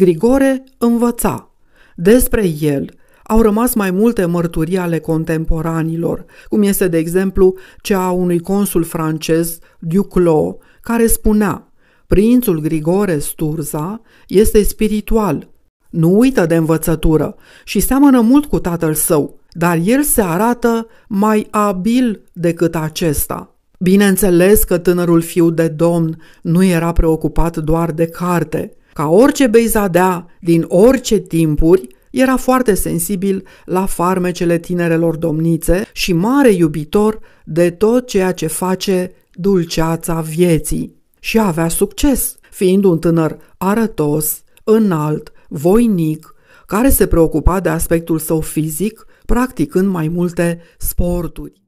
Grigore învăța. Despre el au rămas mai multe mărturii ale contemporanilor, cum este, de exemplu, cea a unui consul francez, Duclos, care spunea Prințul Grigore Sturza este spiritual, nu uită de învățătură și seamănă mult cu tatăl său, dar el se arată mai abil decât acesta – Bineînțeles că tânărul fiu de domn nu era preocupat doar de carte. Ca orice beizadea din orice timpuri, era foarte sensibil la farmecele tinerelor domnițe și mare iubitor de tot ceea ce face dulceața vieții. Și avea succes, fiind un tânăr arătos, înalt, voinic, care se preocupa de aspectul său fizic, practicând mai multe sporturi.